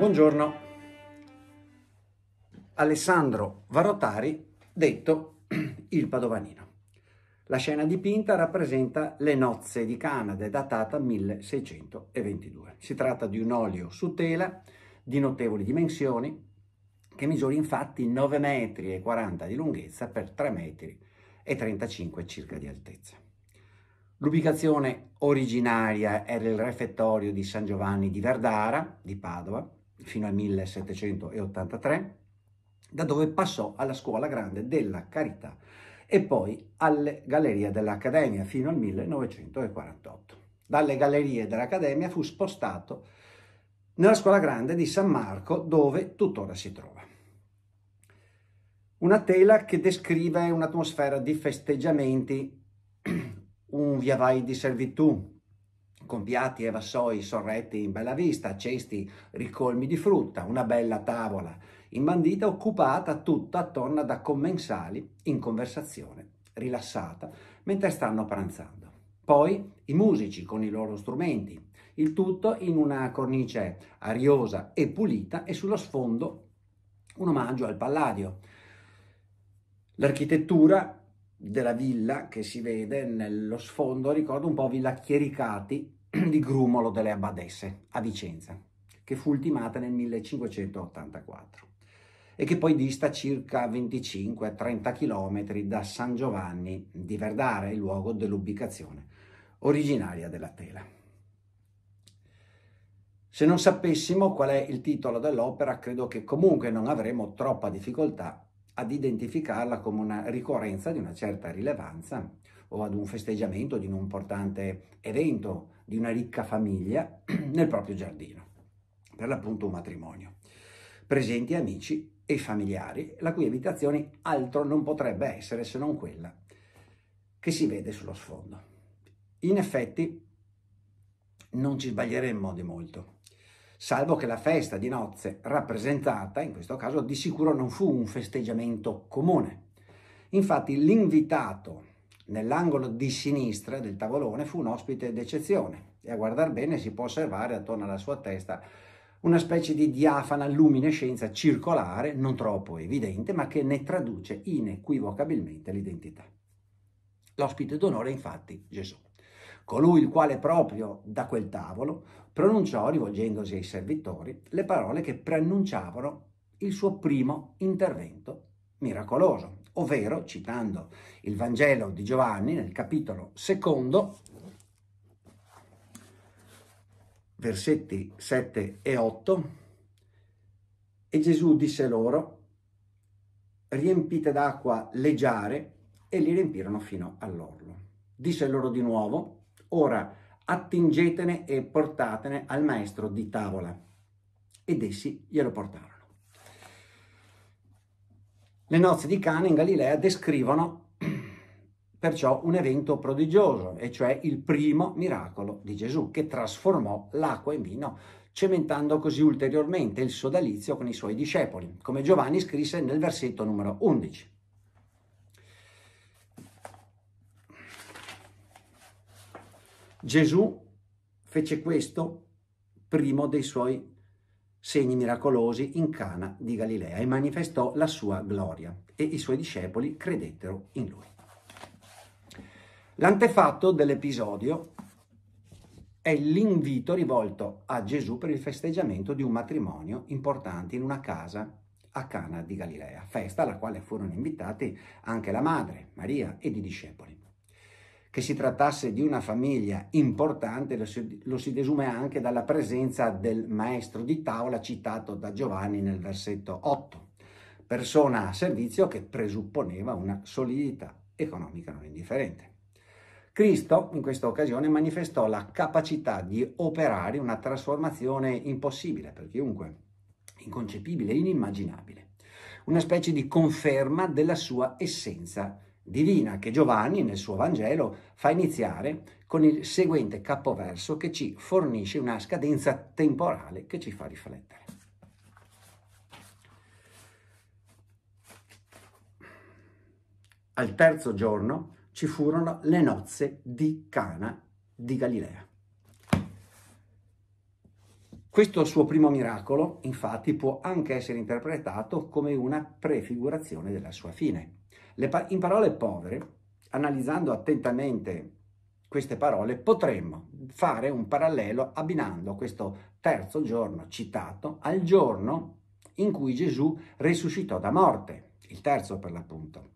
Buongiorno. Alessandro Varotari, detto il Padovanino. La scena dipinta rappresenta le nozze di Canada, datata 1622. Si tratta di un olio su tela di notevoli dimensioni, che misura infatti 9,40 metri di lunghezza per 3,35 metri circa di altezza. L'ubicazione originaria era il refettorio di San Giovanni di Verdara, di Padova, fino al 1783, da dove passò alla Scuola Grande della Carità e poi alle Gallerie dell'Accademia fino al 1948. Dalle Gallerie dell'Accademia fu spostato nella Scuola Grande di San Marco, dove tuttora si trova. Una tela che descrive un'atmosfera di festeggiamenti, un via vai di servitù, con piatti e vassoi sorretti in bella vista, cesti ricolmi di frutta, una bella tavola imbandita occupata tutta attorno da commensali in conversazione rilassata mentre stanno pranzando. Poi i musici con i loro strumenti, il tutto in una cornice ariosa e pulita e sullo sfondo un omaggio al Palladio. L'architettura della villa che si vede nello sfondo, ricordo un po' Villa Chiericati di Grumolo delle Abbadesse a Vicenza, che fu ultimata nel 1584 e che poi dista circa 25-30 km da San Giovanni di Verdare, il luogo dell'ubicazione originaria della tela. Se non sapessimo qual è il titolo dell'opera, credo che comunque non avremo troppa difficoltà ad identificarla come una ricorrenza di una certa rilevanza o ad un festeggiamento di un importante evento di una ricca famiglia nel proprio giardino, per l'appunto un matrimonio. Presenti amici e familiari, la cui abitazione altro non potrebbe essere se non quella che si vede sullo sfondo. In effetti non ci sbaglieremmo di molto salvo che la festa di nozze rappresentata, in questo caso, di sicuro non fu un festeggiamento comune. Infatti l'invitato nell'angolo di sinistra del tavolone fu un ospite d'eccezione e a guardar bene si può osservare attorno alla sua testa una specie di diafana luminescenza circolare, non troppo evidente, ma che ne traduce inequivocabilmente l'identità. L'ospite d'onore è infatti Gesù, colui il quale proprio da quel tavolo pronunciò, rivolgendosi ai servitori, le parole che preannunciavano il suo primo intervento miracoloso, ovvero, citando il Vangelo di Giovanni nel capitolo secondo, versetti 7 e 8, e Gesù disse loro, riempite d'acqua le giare, e li riempirono fino all'orlo. Disse loro di nuovo, ora attingetene e portatene al maestro di tavola. Ed essi glielo portarono. Le nozze di Cana in Galilea descrivono perciò un evento prodigioso, e cioè il primo miracolo di Gesù, che trasformò l'acqua in vino, cementando così ulteriormente il sodalizio con i suoi discepoli, come Giovanni scrisse nel versetto numero 11. Gesù fece questo primo dei suoi segni miracolosi in Cana di Galilea e manifestò la sua gloria e i suoi discepoli credettero in lui. L'antefatto dell'episodio è l'invito rivolto a Gesù per il festeggiamento di un matrimonio importante in una casa a Cana di Galilea, festa alla quale furono invitati anche la madre, Maria ed i discepoli che si trattasse di una famiglia importante lo si, lo si desume anche dalla presenza del maestro di tavola citato da Giovanni nel versetto 8, persona a servizio che presupponeva una solidità economica non indifferente. Cristo in questa occasione manifestò la capacità di operare una trasformazione impossibile per chiunque, inconcepibile, inimmaginabile, una specie di conferma della sua essenza divina che Giovanni nel suo Vangelo fa iniziare con il seguente capoverso che ci fornisce una scadenza temporale che ci fa riflettere. Al terzo giorno ci furono le nozze di Cana di Galilea. Questo suo primo miracolo, infatti, può anche essere interpretato come una prefigurazione della sua fine Pa in parole povere, analizzando attentamente queste parole, potremmo fare un parallelo abbinando questo terzo giorno citato al giorno in cui Gesù risuscitò da morte, il terzo per l'appunto,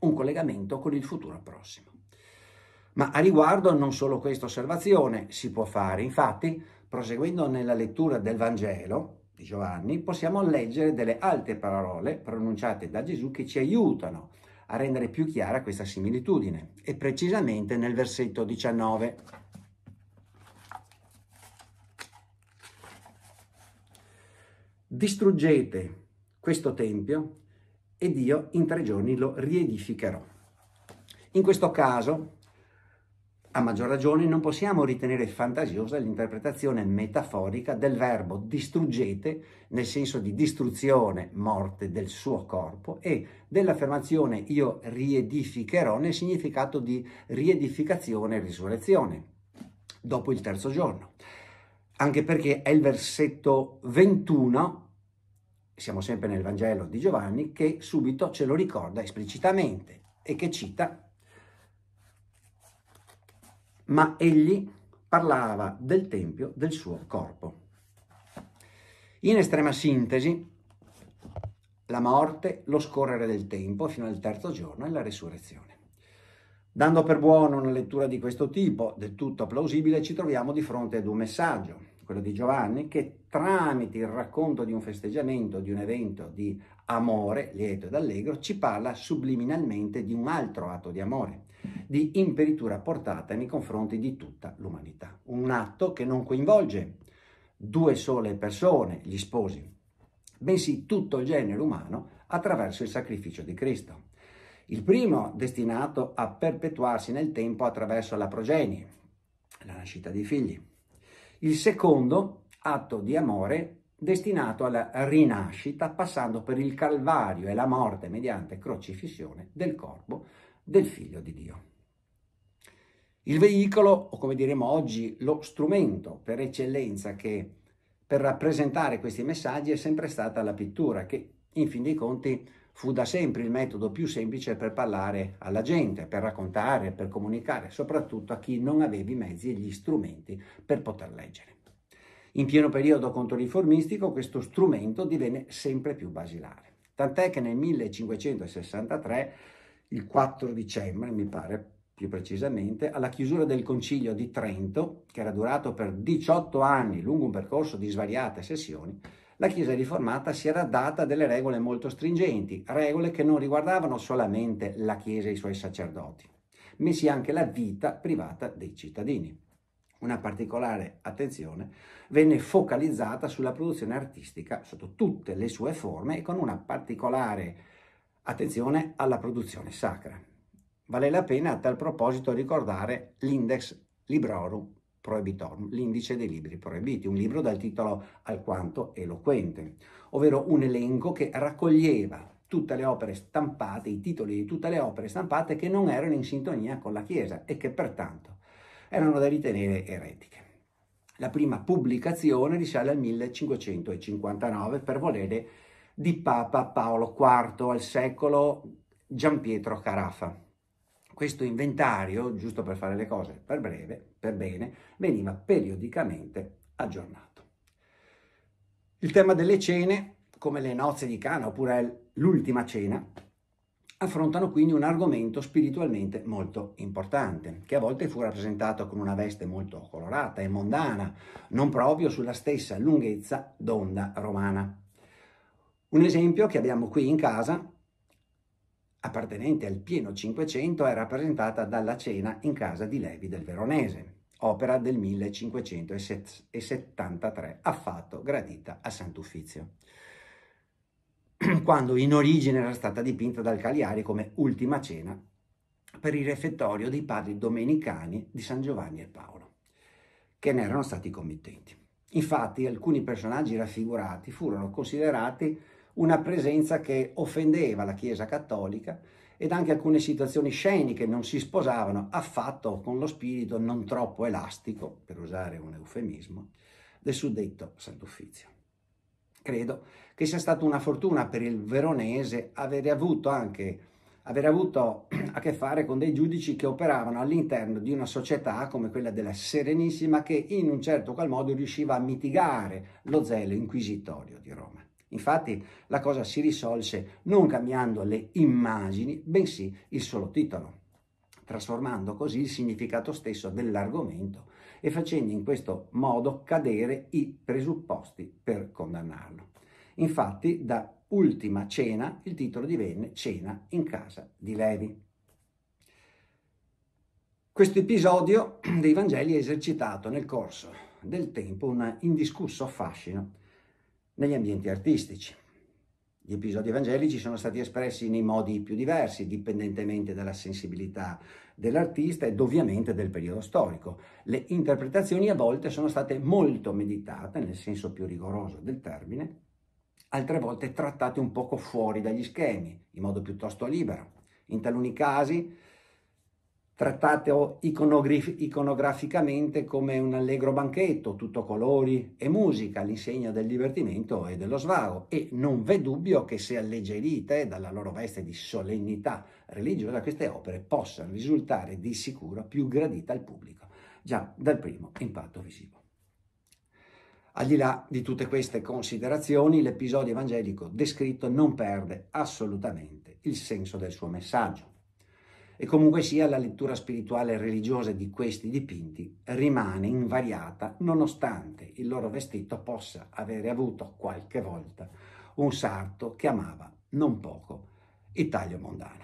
un collegamento con il futuro prossimo. Ma a riguardo non solo questa osservazione si può fare, infatti, proseguendo nella lettura del Vangelo di Giovanni, possiamo leggere delle altre parole pronunciate da Gesù che ci aiutano a rendere più chiara questa similitudine e precisamente nel versetto 19. Distruggete questo tempio ed io in tre giorni lo riedificherò. In questo caso a maggior ragione non possiamo ritenere fantasiosa l'interpretazione metaforica del verbo distruggete nel senso di distruzione, morte del suo corpo e dell'affermazione io riedificherò nel significato di riedificazione e risurrezione dopo il terzo giorno. Anche perché è il versetto 21, siamo sempre nel Vangelo di Giovanni, che subito ce lo ricorda esplicitamente e che cita ma egli parlava del tempio del suo corpo. In estrema sintesi, la morte, lo scorrere del tempo fino al terzo giorno e la risurrezione. Dando per buono una lettura di questo tipo, del tutto plausibile, ci troviamo di fronte ad un messaggio, quello di Giovanni, che tramite il racconto di un festeggiamento, di un evento di amore, lieto ed allegro, ci parla subliminalmente di un altro atto di amore, di imperitura portata nei confronti di tutta l'umanità. Un atto che non coinvolge due sole persone, gli sposi, bensì tutto il genere umano attraverso il sacrificio di Cristo. Il primo destinato a perpetuarsi nel tempo attraverso la progenie, la nascita dei figli, il secondo, atto di amore destinato alla rinascita passando per il Calvario e la morte mediante crocifissione del corpo del Figlio di Dio. Il veicolo, o come diremo oggi, lo strumento per eccellenza che per rappresentare questi messaggi è sempre stata la pittura, che in fin dei conti fu da sempre il metodo più semplice per parlare alla gente, per raccontare, per comunicare, soprattutto a chi non aveva i mezzi e gli strumenti per poter leggere. In pieno periodo controriformistico questo strumento divenne sempre più basilare. Tant'è che nel 1563, il 4 dicembre mi pare più precisamente, alla chiusura del concilio di Trento, che era durato per 18 anni lungo un percorso di svariate sessioni, la Chiesa riformata si era data delle regole molto stringenti, regole che non riguardavano solamente la Chiesa e i suoi sacerdoti, messi anche la vita privata dei cittadini. Una particolare attenzione venne focalizzata sulla produzione artistica sotto tutte le sue forme e con una particolare attenzione alla produzione sacra. Vale la pena a tal proposito ricordare l'index Librorum Prohibitorum, l'indice dei libri proibiti, un mm. libro dal titolo alquanto eloquente, ovvero un elenco che raccoglieva tutte le opere stampate, i titoli di tutte le opere stampate che non erano in sintonia con la Chiesa e che pertanto erano da ritenere eretiche. La prima pubblicazione risale al 1559 per volere di Papa Paolo IV al secolo Gian Pietro Carafa. Questo inventario, giusto per fare le cose per breve, per bene, veniva periodicamente aggiornato. Il tema delle cene, come le nozze di Cana oppure l'ultima cena, affrontano quindi un argomento spiritualmente molto importante, che a volte fu rappresentato con una veste molto colorata e mondana, non proprio sulla stessa lunghezza d'onda romana. Un esempio che abbiamo qui in casa appartenente al pieno Cinquecento, è rappresentata dalla cena in casa di Levi del Veronese, opera del 1573, affatto gradita a Sant'Uffizio, quando in origine era stata dipinta dal Cagliari come ultima cena per il refettorio dei padri domenicani di San Giovanni e Paolo, che ne erano stati committenti. Infatti alcuni personaggi raffigurati furono considerati una presenza che offendeva la Chiesa cattolica ed anche alcune situazioni sceniche non si sposavano affatto con lo spirito non troppo elastico, per usare un eufemismo, del suddetto Sant'Uffizio. Credo che sia stata una fortuna per il veronese avere avuto anche aver avuto a che fare con dei giudici che operavano all'interno di una società come quella della Serenissima che in un certo qual modo riusciva a mitigare lo zelo inquisitorio di Roma. Infatti la cosa si risolse non cambiando le immagini, bensì il solo titolo, trasformando così il significato stesso dell'argomento e facendo in questo modo cadere i presupposti per condannarlo. Infatti da Ultima Cena il titolo divenne Cena in casa di Levi. Questo episodio dei Vangeli ha esercitato nel corso del tempo un indiscusso affascino negli ambienti artistici. Gli episodi evangelici sono stati espressi nei modi più diversi, dipendentemente dalla sensibilità dell'artista ed ovviamente del periodo storico. Le interpretazioni a volte sono state molto meditate, nel senso più rigoroso del termine, altre volte trattate un poco fuori dagli schemi, in modo piuttosto libero. In taluni casi trattato iconograficamente come un allegro banchetto, tutto colori e musica, all'insegna del divertimento e dello svago, e non v'è dubbio che se alleggerite dalla loro veste di solennità religiosa queste opere possano risultare di sicuro più gradite al pubblico, già dal primo impatto visivo. Al di là di tutte queste considerazioni, l'episodio evangelico descritto non perde assolutamente il senso del suo messaggio e comunque sia la lettura spirituale e religiosa di questi dipinti rimane invariata nonostante il loro vestito possa avere avuto qualche volta un sarto che amava non poco il taglio mondano.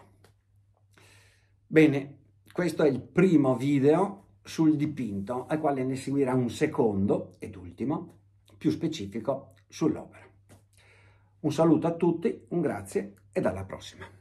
Bene, questo è il primo video sul dipinto al quale ne seguirà un secondo ed ultimo più specifico sull'opera. Un saluto a tutti, un grazie e alla prossima.